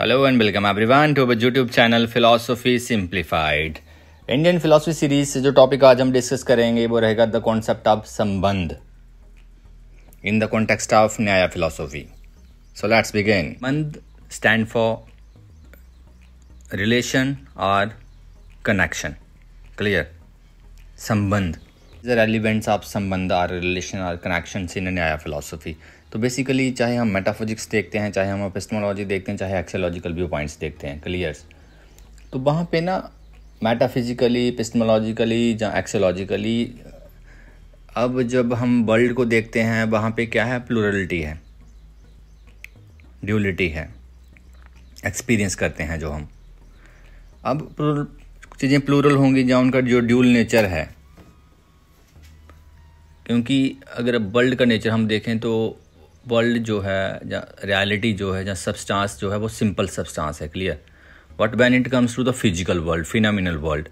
hello and welcome everyone to our YouTube channel philosophy simplified Indian philosophy series से जो topic आज हम discuss करेंगे वो रहेगा the concept of sambandh in the context of Nyaya philosophy so let's begin sambandh stand for relation और connection clear sambandh the relevance of sambandh or relation or connection in Nyaya philosophy तो basically चाहे हम मेटाफिजिक्स देखते हैं चाहे हम एपिस्टमोलॉजी देखते हैं चाहे एक्सोलॉजिकल व्यू पॉइंट्स देखते हैं क्लियर्स तो वहाँ पे ना मेटाफिजिकली पिस्टमोलॉजिकली या एक्सोलॉजिकली अब जब हम वर्ल्ड को देखते हैं वहाँ पे क्या है प्लोरलिटी है ड्यूलिटी है एक्सपीरियंस करते हैं जो हम अब चीज़ें प्लूरल होंगी जहाँ उनका जो ड्यूल नेचर है क्योंकि अगर वर्ल्ड का नेचर हम देखें तो वर्ल्ड जो है या रियलिटी जो है या सबस्टांस जो है वो सिंपल सबस्टांस है clear but when it comes to the physical world phenomenal world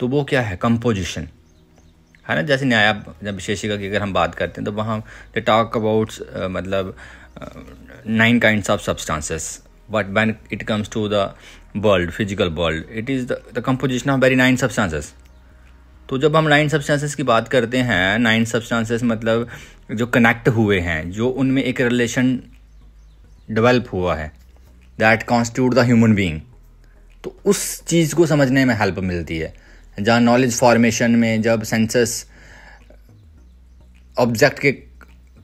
तो वो क्या है कंपोजिशन है ना जैसे न्यायाब या विशेषिका की अगर हम बात करते हैं तो वहाँ दे टॉक अबाउट मतलब nine kind of substances but when it comes to the world physical world it is the composition of very nine substances तो जब हम नाइन सब्सटेंसेस की बात करते हैं नाइन सब्सटेंसेस मतलब जो कनेक्ट हुए हैं जो उनमें एक रिलेशन डेवलप हुआ है that constitute the human being तो उस चीज़ को समझने में हेल्प मिलती है जहाँ नॉलेज फॉर्मेशन में जब सेंसेस ऑब्जेक्ट के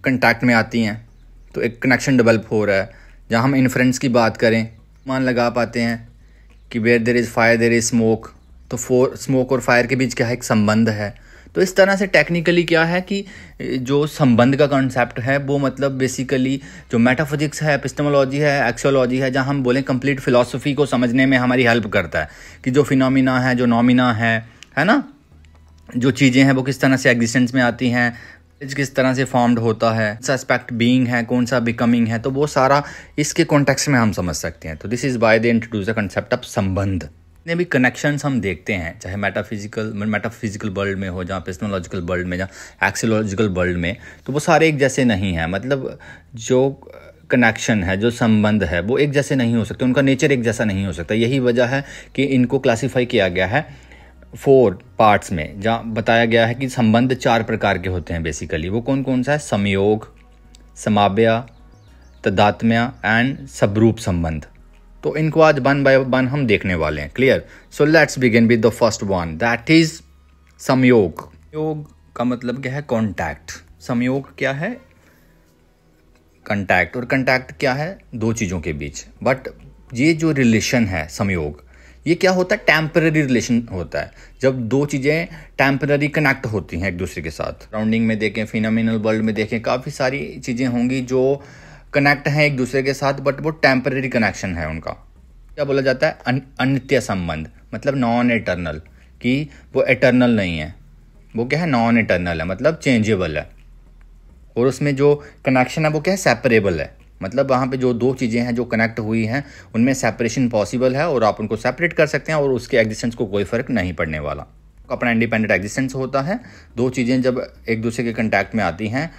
कंटैक्ट में आती हैं तो एक कनेक्शन डेवलप हो रहा है जहाँ हम इन्फ्रेंस की बात करें मान लगा पाते हैं कि where there is fire there is smoke तो फोर स्मोक और फायर के बीच क्या है एक संबंध है तो इस तरह से टेक्निकली क्या है कि जो संबंध का कॉन्सेप्ट है वो मतलब बेसिकली जो मेटाफिजिक्स है एपिस्टमोलॉजी है एक्सोलॉजी है जहाँ हम बोलें कंप्लीट फिलॉसफी को समझने में हमारी हेल्प करता है कि जो फिनोमिना है जो नॉमिना है है ना जो चीज़ें हैं वो किस तरह से एग्जिस्टेंस में आती हैं किस तरह से फॉर्म्ड होता है सस्पेक्ट बीइंग है कौन सा बिकमिंग है तो वो सारा इसके कॉन्टेक्स्ट में हम समझ सकते हैं तो this is by they introduce the concept of sambandh जितने भी कनेक्शन हम देखते हैं चाहे मेटाफिजिकल मेटाफिजिकल वर्ल्ड में हो जहाँ पेस्नोलॉजिकल वर्ल्ड में या एक्सोलॉजिकल वर्ल्ड में तो वो सारे एक जैसे नहीं हैं मतलब जो कनेक्शन है जो संबंध है वो एक जैसे नहीं हो सकते उनका नेचर एक जैसा नहीं हो सकता यही वजह है कि इनको क्लासीफाई किया गया है फोर पार्ट्स में जहाँ बताया गया है कि संबंध चार प्रकार के होते हैं बेसिकली वो कौन कौन सा है समयोग समाव्या तदात्म्या एंड सबरूप संबंध तो इनको आज वन बाय वन हम देखने वाले हैं clear so let's begin with the first one that is samyog योग का मतलब क्या है कॉन्टैक्ट समयोग क्या है कंटैक्ट और कंटैक्ट क्या है दो चीज़ों के बीच बट ये जो रिलेशन है संयोग ये क्या होता है टेम्पररी रिलेशन होता है जब दो चीज़ें टेम्पररी कनेक्ट होती हैं एक दूसरे के साथ राउंडिंग में देखें फिनोमिनल वर्ल्ड में देखें काफ़ी सारी चीज़ें होंगी जो कनेक्ट हैं एक दूसरे के साथ बट वो टेम्परेरी कनेक्शन है उनका क्या बोला जाता है अनित्य संबंध मतलब नॉन इटरनल कि वो इटरनल नहीं है वो क्या है नॉन इटरनल है मतलब चेंजेबल है और उसमें जो कनेक्शन है वो क्या है सेपरेबल है मतलब वहाँ पे जो दो चीज़ें हैं जो कनेक्ट हुई हैं उनमें सेपरेशन पॉसिबल है और आप उनको सेपरेट कर सकते हैं और उसके एग्जिस्टेंस को कोई फ़र्क नहीं पड़ने वाला अपना इंडिपेंडेंट एग्जिस्टेंस होता है दो चीज़ें जब एक दूसरे के कंटैक्ट में आती हैं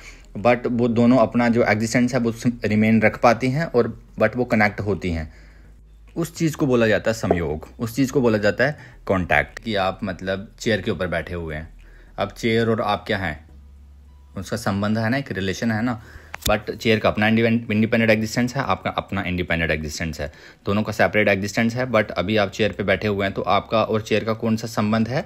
बट वो दोनों अपना जो एग्जिस्टेंस है वो रिमेन रख पाती हैं और बट वो कनेक्ट होती हैं उस चीज़ को बोला जाता है संयोग उस चीज़ को बोला जाता है कॉन्टैक्ट कि आप मतलब चेयर के ऊपर बैठे हुए हैं अब चेयर और आप क्या हैं उसका संबंध है ना एक रिलेशन है ना बट चेयर का अपना इंडिपेंडेंट एग्जिस्टेंस है आपका अपना इंडिपेंडेंट एग्जिस्टेंस है दोनों का सेपरेट एग्जिस्टेंस है बट अभी आप चेयर पे बैठे हुए हैं तो आपका और चेयर का कौन सा संबंध है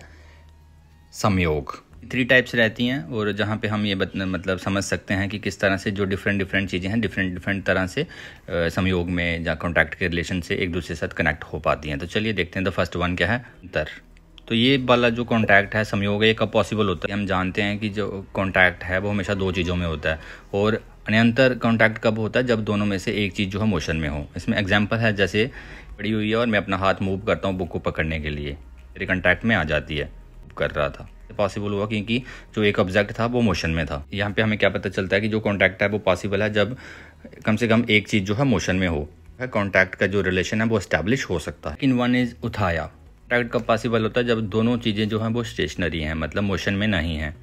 संयोग थ्री टाइप्स रहती हैं और जहाँ पे हम ये मतलब समझ सकते हैं कि किस तरह से जो डिफरेंट डिफरेंट चीज़ें हैं डिफरेंट डिफरेंट तरह से संयोग में या कॉन्टैक्ट के रिलेशन से एक दूसरे के साथ कनेक्ट हो पाती हैं तो चलिए देखते हैं तो फर्स्ट वन क्या है अंतर तो ये वाला जो कॉन्टैक्ट है संयोग है कब पॉसिबल होता है हम जानते हैं कि जो कॉन्टैक्ट है वो हमेशा दो चीज़ों में होता है और अन्यंतर कॉन्टैक्ट कब होता है जब दोनों में से एक चीज़ जो है मोशन में हो इसमें एग्जाम्पल है जैसे पड़ी हुई है और मैं अपना हाथ मूव करता हूँ बुक को पकड़ने के लिए मेरे कॉन्टैक्ट में आ जाती है कर रहा था पॉसिबल हुआ क्योंकि जो एक ऑब्जेक्ट था वो मोशन में था यहाँ पे हमें क्या पता चलता है कि जो कॉन्टैक्ट है वो पॉसिबल है जब कम से कम एक चीज़ जो है मोशन में हो कॉन्टैक्ट का जो रिलेशन है वो स्टैब्लिश हो सकता है इन वन इज़ उठाया कॉन्टैक्ट कब पॉसिबल होता है जब दोनों चीज़ें जो हैं वो स्टेशनरी हैं मतलब मोशन में नहीं हैं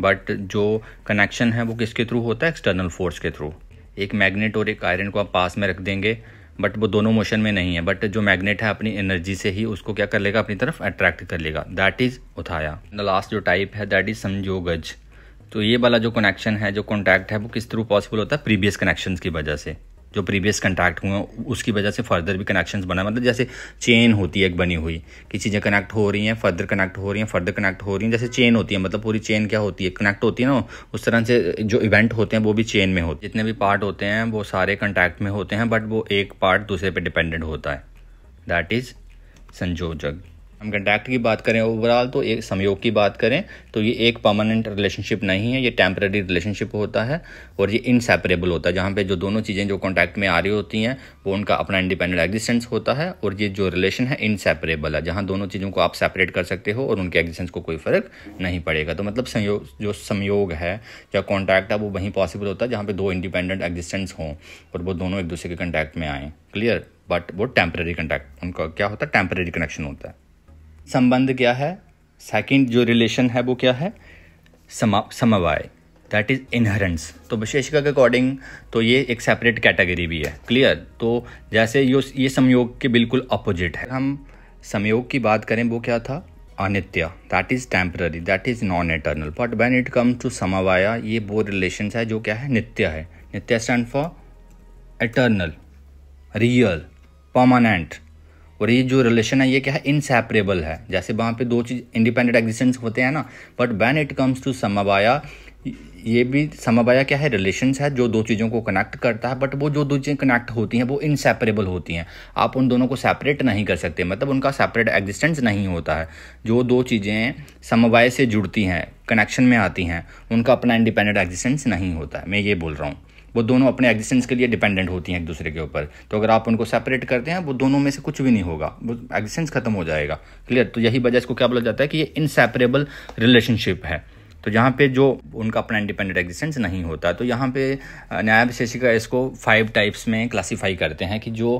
बट जो कनेक्शन है वो किसके थ्रू होता है एक्सटर्नल फोर्स के थ्रू एक मैग्नेट और एक आयरन को आप पास में रख देंगे बट वो दोनों मोशन में नहीं है बट जो मैग्नेट है अपनी एनर्जी से ही उसको क्या कर लेगा अपनी तरफ अट्रैक्ट कर लेगा दैट इज़ उथाया द लास्ट जो टाइप है दैट इज़ समझोगज तो ये वाला जो कनेक्शन है जो कॉन्टैक्ट है वो किस थ्रू पॉसिबल होता है प्रीवियस कनेक्शन की वजह से जो प्रीवियस कंटैक्ट हुए उसकी वजह से फर्दर भी कनेक्शन बना मतलब जैसे चेन होती है एक बनी हुई कि चीज़ें कनेक्ट हो रही हैं फर्दर कनेक्ट हो रही हैं फर्दर कनेक्ट हो रही हैं जैसे चेन होती है मतलब पूरी चेन क्या होती है कनेक्ट होती है ना उस तरह से जो इवेंट होते हैं वो भी चेन में होते हैं जितने भी पार्ट होते हैं वो सारे कंटैक्ट में होते हैं बट वो एक पार्ट दूसरे पर डिपेंडेंट होता है दैट इज़ संजोजक हम कंटैक्ट की बात करें ओवरऑल तो एक संयोग की बात करें तो ये एक परमानेंट रिलेशनशिप नहीं है ये टेम्प्रेरी रिलेशनशिप होता है और ये इनसेपरेबल होता है जहाँ पे जो दोनों चीज़ें जो कॉन्टैक्ट में आ रही होती हैं वो उनका अपना इंडिपेंडेंट एग्जिस्टेंस होता है और ये जो रिलेशन है इनसेपरेबल है जहाँ दोनों चीज़ों को आप सेपरेट कर सकते हो और उनके एग्जिस्टेंस को कोई फ़र्क नहीं पड़ेगा तो मतलब संयोग जो संयोग है या कॉन्टैक्ट है वो वहीं पॉसिबल होता है जहाँ पर दो इंडिपेंडेंट एग्जिस्टेंस हों और वो दोनों एक दूसरे के कॉन्टैक्ट में आएँ क्लियर बट वो टेम्प्रेरी कॉन्टैक्ट उनका क्या होता है टेम्प्रेरी कनेक्शन होता है संबंध क्या है सेकंड जो रिलेशन है वो क्या है समा समवाय दैट इज़ इनहरेंस तो विशेषकर के अकॉर्डिंग तो ये एक सेपरेट कैटेगरी भी है क्लियर तो जैसे यो ये संयोग के बिल्कुल अपोजिट है हम संयोग की बात करें वो क्या था अनित्य that is temporary that is non eternal but when it come to samavaya ये वो रिलेशन है जो क्या है नित्य है nitya stand for eternal real permanent और ये जो रिलेशन है ये क्या है इनसेपरेबल है जैसे वहाँ पे दो चीज़ इंडिपेंडेंट एग्जिस्टेंस होते हैं ना but when it comes to samavaya ये भी समवाया क्या है रिलेशंस है जो दो चीज़ों को कनेक्ट करता है बट वो जो दो चीज़ें कनेक्ट होती हैं वो इनसेपरेबल होती हैं आप उन दोनों को सेपरेट नहीं कर सकते मतलब उनका सेपरेट एग्जिस्टेंस नहीं होता है जो दो चीज़ें समवाय से जुड़ती हैं कनेक्शन में आती हैं उनका अपना इंडिपेंडेंट एग्जिस्टेंस नहीं होता है मैं ये बोल रहा हूँ वो दोनों अपने एग्जिस्टेंस के लिए डिपेंडेंट होती हैं एक दूसरे के ऊपर तो अगर आप उनको सेपरेट करते हैं वो दोनों में से कुछ भी नहीं होगा वो एग्जिस्टेंस खत्म हो जाएगा क्लियर तो यही वजह इसको क्या बोला जाता है कि ये इनसेपरेबल रिलेशनशिप है तो यहाँ पे जो उनका अपना इंडिपेंडेंट एग्जिस्टेंस नहीं होता तो यहाँ पे न्याय विशेषिका इसको फाइव टाइप्स में क्लासीफाई करते हैं कि जो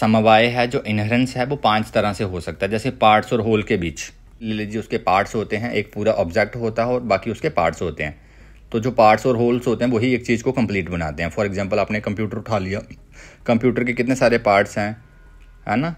समवाय है जो इनहरेंस है वो पांच तरह से हो सकता है जैसे पार्ट्स और होल के बीच ले लीजिए उसके पार्ट्स होते हैं एक पूरा ऑब्जेक्ट होता है और बाकी उसके पार्ट्स होते हैं तो जो पार्ट्स और होल्स होते हैं वही एक चीज़ को कंप्लीट बनाते हैं फॉर एग्जांपल आपने कंप्यूटर उठा लिया कंप्यूटर के कितने सारे पार्ट्स हैं है ना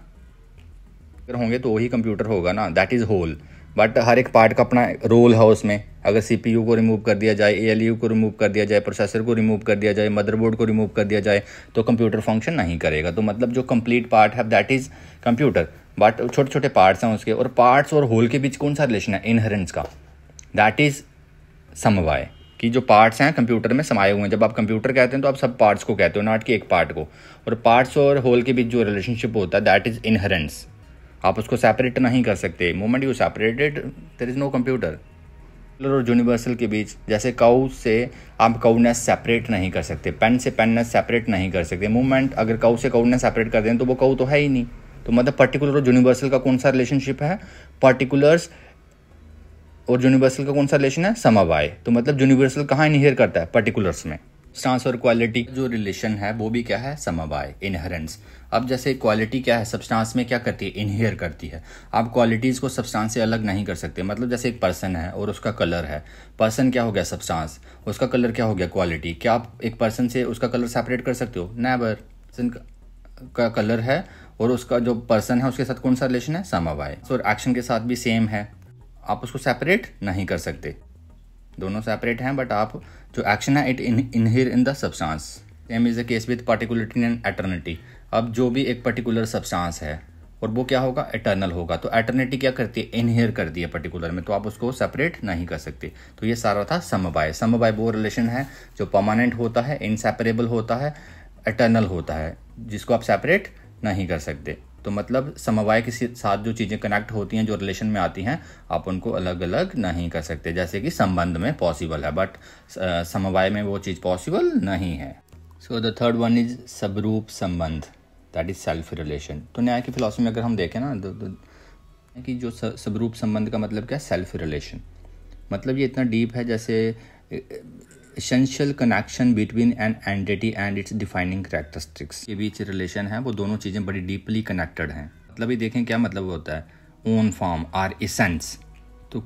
अगर होंगे तो वही कंप्यूटर होगा ना दैट इज़ होल बट हर एक पार्ट का अपना रोल है उसमें अगर सी को रिमूव कर दिया जाए ए को रिमूव कर दिया जाए प्रोसेसर को रिमूव कर दिया जाए मदरबोर्ड को रिमूव कर दिया जाए तो कंप्यूटर फंक्शन नहीं करेगा तो मतलब जो कंप्लीट पार्ट है दैट इज़ कंप्यूटर बट छोटे छोटे पार्ट्स हैं उसके और पार्ट्स और होल के बीच कौन सा रिलेशन है इनहरेंस का दैट इज़ समवाय कि जो पार्ट्स हैं कंप्यूटर में समाये हुए हैं जब आप कंप्यूटर कहते हैं तो आप सब पार्ट्स को कहते हो नॉट कि एक पार्ट को और पार्ट्स और होल के बीच जो रिलेशनशिप होता है दैट इज़ इनहेरेंस आप उसको सेपरेट नहीं कर सकते moment you separated there is no computer और यूनिवर्सल के बीच जैसे काउ से आप काउनेस सेपरेट नहीं कर सकते पेन से पेननेस सेपरेट नहीं कर सकते मूवमेंट अगर काउ से काउनेस सेपरेट कर दें तो वो काउ तो है ही नहीं तो मतलब पर्टिकुलर और यूनिवर्सल का कौन सा रिलेशनशिप है पर्टिकुलर्स और यूनिवर्सल का कौन सा रिलेशन है समवाय तो मतलब यूनिवर्सल कहाँ इनहेयर करता है पर्टिकुलर्स में स्टांस और क्वालिटी जो रिलेशन है वो भी क्या है समवाय इनहेरेंस अब जैसे क्वालिटी क्या है सब्सटांस में क्या करती है इनहेयर करती है आप क्वालिटीज़ को सब्सटांस से अलग नहीं कर सकते मतलब जैसे एक पर्सन है और उसका कलर है पर्सन क्या हो गया सब्सटांस उसका कलर क्या हो गया क्वालिटी क्या आप एक पर्सन से उसका कलर सेपरेट कर सकते हो नैबर पर्सन का कलर है और उसका जो पर्सन है उसके साथ कौन सा रिलेशन है समवाय और एक्शन के साथ भी सेम है आप उसको सेपरेट नहीं कर सकते दोनों सेपरेट हैं बट आप जो एक्शन है it inhere in the substance same is the case with particularity and eternity अब जो भी एक पर्टिकुलर सब्सटेंस है और वो क्या होगा एटर्नल होगा तो एटर्निटी क्या करती है इनहेयर करती है पर्टिकुलर में तो आप उसको सेपरेट नहीं कर सकते तो ये सारा था समवाय समवाय वो रिलेशन है जो परमानेंट होता है इनसेपरेबल होता है एटर्नल होता है जिसको आप सेपरेट नहीं कर सकते तो मतलब समवाय के साथ जो चीज़ें कनेक्ट होती हैं जो रिलेशन में आती हैं आप उनको अलग अलग नहीं कर सकते जैसे कि संबंध में पॉसिबल है बट समवाय में वो चीज़ पॉसिबल नहीं है so the third one is swarup sambandh that is self relation तो न्याय की फिलोसफी में अगर हम देखें ना तो, तो कि जो सबरूप संबंध का मतलब क्या है सेल्फ रिलेशन मतलब ये इतना डीप है जैसे essential connection between an entity and its defining characteristics के बीच रिलेशन है वो दोनों चीज़ें बड़ी डीपली कनेक्टेड हैं मतलब ये देखें क्या मतलब होता है ओन फॉर्म आर इसेंस तो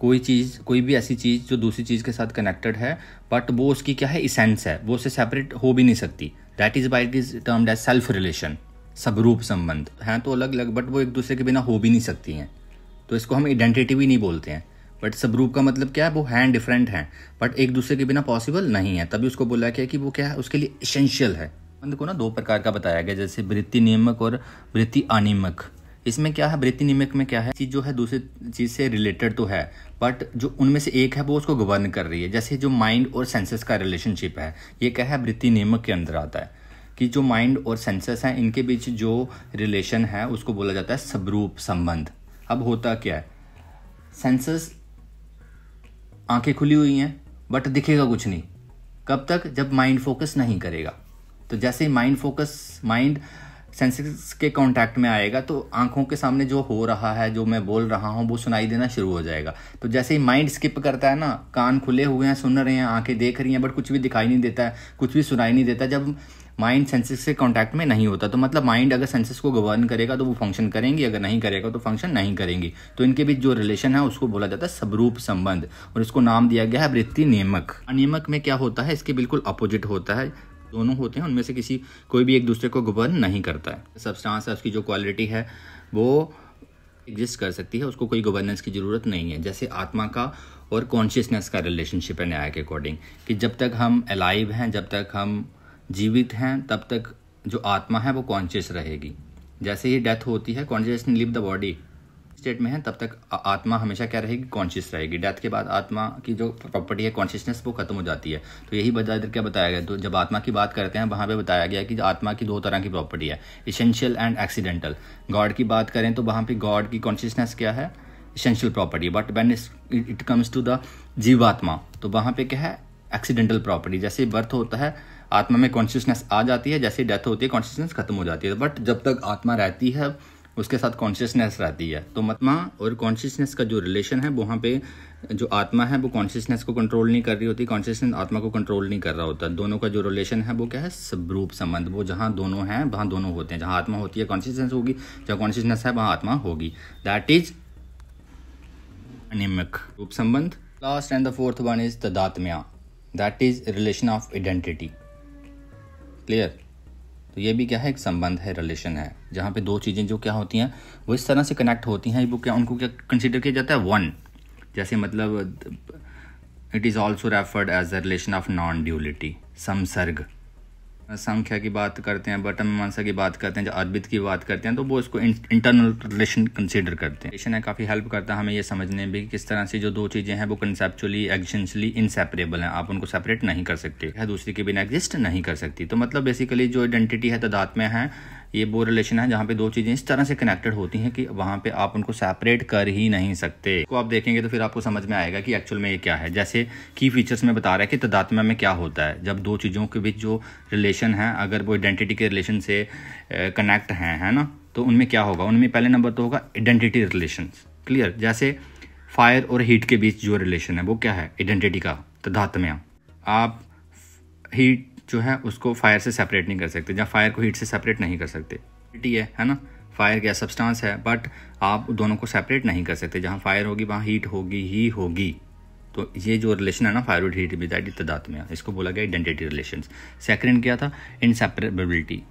कोई चीज़ कोई भी ऐसी चीज़ जो दूसरी चीज़ के साथ कनेक्टेड है बट वो उसकी क्या है इसेंस है वो उसे सेपरेट हो भी नहीं सकती that is by it is termed as self relation swarup sambandh हैं तो अलग अलग बट वो एक दूसरे के बिना हो भी नहीं सकती हैं तो इसको हम आइडेंटिटी भी नहीं बोलते हैं बट सब ग्रुप का मतलब क्या है वो हैं डिफरेंट हैं बट एक दूसरे के बिना पॉसिबल नहीं है तभी उसको बोला गया कि वो क्या है उसके लिए इसेंशियल है बंद को ना दो प्रकार का बताया गया जैसे वृत्ति नियमक और वृत्ति अनियमक इसमें क्या है वृत्ति नियमक में क्या है चीज़ जो है दूसरी चीज़ से रिलेटेड तो है बट जो उनमें से एक है वो उसको गवर्न कर रही है जैसे जो माइंड और सेंसेस का रिलेशनशिप है ये क्या है वृत्ति नियमक के अंदर आता है कि जो माइंड और सेंसेस हैं इनके बीच जो रिलेशन है उसको बोला जाता है सबरूप संबंध अब होता क्या है सेंसेस आंखें खुली हुई हैं बट दिखेगा कुछ नहीं कब तक जब माइंड फोकस नहीं करेगा तो जैसे ही माइंड फोकस माइंड सेंसेस के कांटेक्ट में आएगा तो आंखों के सामने जो हो रहा है जो मैं बोल रहा हूँ वो सुनाई देना शुरू हो जाएगा तो जैसे ही माइंड स्किप करता है ना कान खुले हुए हैं सुन रहे हैं आंखें देख रही हैं बट कुछ भी दिखाई नहीं देता है कुछ भी सुनाई नहीं देता जब माइंड सेंसेस के कांटेक्ट में नहीं होता तो मतलब माइंड अगर सेंसेस को गवर्न करेगा तो वो फंक्शन करेंगी अगर नहीं करेगा तो फंक्शन नहीं करेंगी तो इनके बीच जो रिलेशन है उसको बोला जाता है सबरूप संबंध और इसको नाम दिया गया है वृत्ति नियमक नियमक में क्या होता है इसके बिल्कुल अपोजिट होता है दोनों होते हैं उनमें से किसी कोई भी एक दूसरे को गवर्न नहीं करता है सबस्टांस है उसकी जो क्वालिटी है वो एग्जिस्ट कर सकती है उसको कोई गवर्नेंस की ज़रूरत नहीं है जैसे आत्मा का और कॉन्शियसनेस का रिलेशनशिप है न्याय के अकॉर्डिंग कि जब तक हम अलाइव हैं जब तक हम जीवित हैं तब तक जो आत्मा है वो कॉन्शियस रहेगी जैसे ही डेथ होती है conscious leave the body state में है तब तक आत्मा हमेशा क्या रहेगी कॉन्शियस रहेगी डेथ के बाद आत्मा की जो प्रॉपर्टी है कॉन्शियसनेस वो खत्म हो जाती है तो यही इधर क्या बताया गया तो जब आत्मा की बात करते हैं वहाँ पे बताया गया कि आत्मा की दो तरह की प्रॉपर्टी है इसेंशियल एंड एक्सीडेंटल गॉड की बात करें तो वहाँ पे गॉड की कॉन्शियसनेस क्या है essential property but when it comes to the jivatma तो वहाँ पे क्या है एक्सीडेंटल प्रॉपर्टी जैसे बर्थ होता है आत्मा में कॉन्शियसनेस आ जाती है जैसे डेथ होती है कॉन्शियसनेस खत्म हो जाती है बट जब तक आत्मा रहती है उसके साथ कॉन्शियसनेस रहती है तो आत्मा और कॉन्शियसनेस का जो रिलेशन है वहाँ पे जो आत्मा है वो कॉन्शियसनेस को कंट्रोल नहीं कर रही होती कॉन्शियसनेस आत्मा को कंट्रोल नहीं कर रहा होता दोनों का जो रिलेशन है वो क्या है सबरूप संबंध वो जहाँ दोनों हैं वहाँ दोनों होते हैं जहाँ आत्मा होती है कॉन्शियसनेस होगी जहाँ कॉन्शियसनेस है वहाँ आत्मा होगी दैट इज अनिमिक rup sambandh last and the fourth one is tadatmya that is relation of identity clear तो ये भी क्या है एक संबंध है रिलेशन है जहाँ पे दो चीज़ें जो क्या होती हैं वो इस तरह से कनेक्ट होती हैं वो क्या उनको क्या कंसिडर किया जाता है वन जैसे मतलब it is also referred as the relation of non duality समसर्ग संख्या की बात करते हैं बटन मीमांसा की बात करते हैं जो अरबित की बात करते हैं तो वो इसको इंटरनल रिलेशन कंसिडर करते हैं रिलेशन है काफ़ी हेल्प करता है हमें ये समझने में किस तरह से जो दो चीज़ें हैं वो कंसेप्चुअली एक्शनली इनसेपरेबल हैं आप उनको सेपरेट नहीं कर सकते है दूसरे के बिना एग्जिस्ट नहीं कर सकती तो मतलब बेसिकली जो आइडेंटिटी है तदात में है ये वो रिलेशन है जहाँ पे दो चीज़ें इस तरह से कनेक्टेड होती हैं कि वहाँ पे आप उनको सेपरेट कर ही नहीं सकते को आप देखेंगे तो फिर आपको समझ में आएगा कि एक्चुअल में ये क्या है जैसे की फीचर्स में बता रहा है कि तदात्मा में क्या होता है जब दो चीज़ों के बीच जो रिलेशन है अगर वो आइडेंटिटी के रिलेशन से कनेक्ट हैं है ना तो उनमें क्या होगा उनमें पहले नंबर तो होगा आइडेंटिटी रिलेशन क्लियर जैसे फायर और हीट के बीच जो रिलेशन है वो क्या है आइडेंटिटी का तदात्म्य आप हीट जो है उसको फायर से सेपरेट नहीं कर सकते जहाँ फायर को हीट से सेपरेट नहीं कर सकते टी है है ना फायर क्या सब्सटेंस है बट आप दोनों को सेपरेट नहीं कर सकते जहाँ फायर होगी वहाँ हीट होगी ही होगी तो ये जो रिलेशन है ना फायर विद हीट विद इतदात में इसको बोला गया आइडेंटिटी रिलेशन सेकेंड क्या था इनसेपरेबिलिटी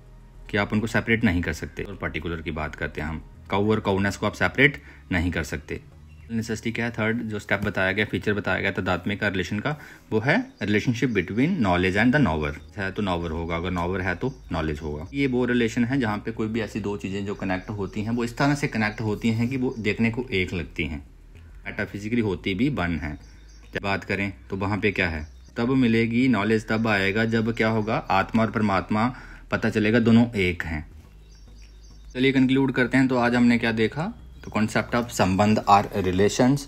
कि आप उनको सेपरेट नहीं कर सकते और पर्टिकुलर की बात करते हैं हम कौ और कौनेस को आप सेपरेट नहीं कर सकते नेसेसिटी क्या है थर्ड जो स्टेप बताया गया फीचर बताया गया तदात्मिक का रिलेशन का वो है relationship between knowledge and the knower है तो नॉवर होगा अगर नॉवर है तो नॉलेज होगा ये वो रिलेशन है जहाँ पे कोई भी ऐसी दो चीज़ें जो कनेक्ट होती हैं वो इस तरह से कनेक्ट होती हैं कि वो देखने को एक लगती हैं मेटाफिजिकली होती भी बन है जब बात करें तो वहाँ पर क्या है तब मिलेगी नॉलेज तब आएगा जब क्या होगा आत्मा और परमात्मा पता चलेगा दोनों एक हैं चलिए कंक्लूड करते हैं तो आज हमने क्या देखा तो concept of sambandh or relations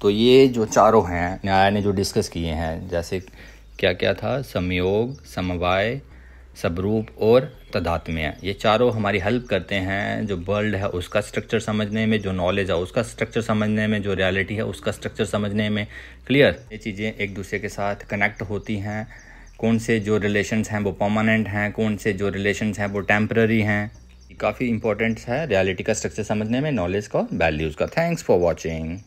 तो ये जो चारों हैं न्याय ने जो डिस्कस किए हैं जैसे क्या क्या था संयोग समवाय सबरूप और तदात्म्य ये चारों हमारी हेल्प करते हैं जो वर्ल्ड है उसका स्ट्रक्चर समझने में जो नॉलेज है उसका स्ट्रक्चर समझने में जो रियलिटी है उसका स्ट्रक्चर समझने में क्लियर ये चीज़ें एक दूसरे के साथ कनेक्ट होती हैं कौन से जो रिलेशंस हैं वो परमानेंट हैं कौन से जो रिलेशंस हैं वो टेम्प्ररी हैं काफ़ी इंपॉर्टेंट है रियलिटी का स्ट्रक्चर समझने में नॉलेज का वैल्यूज़ का थैंक्स फॉर वॉचिंग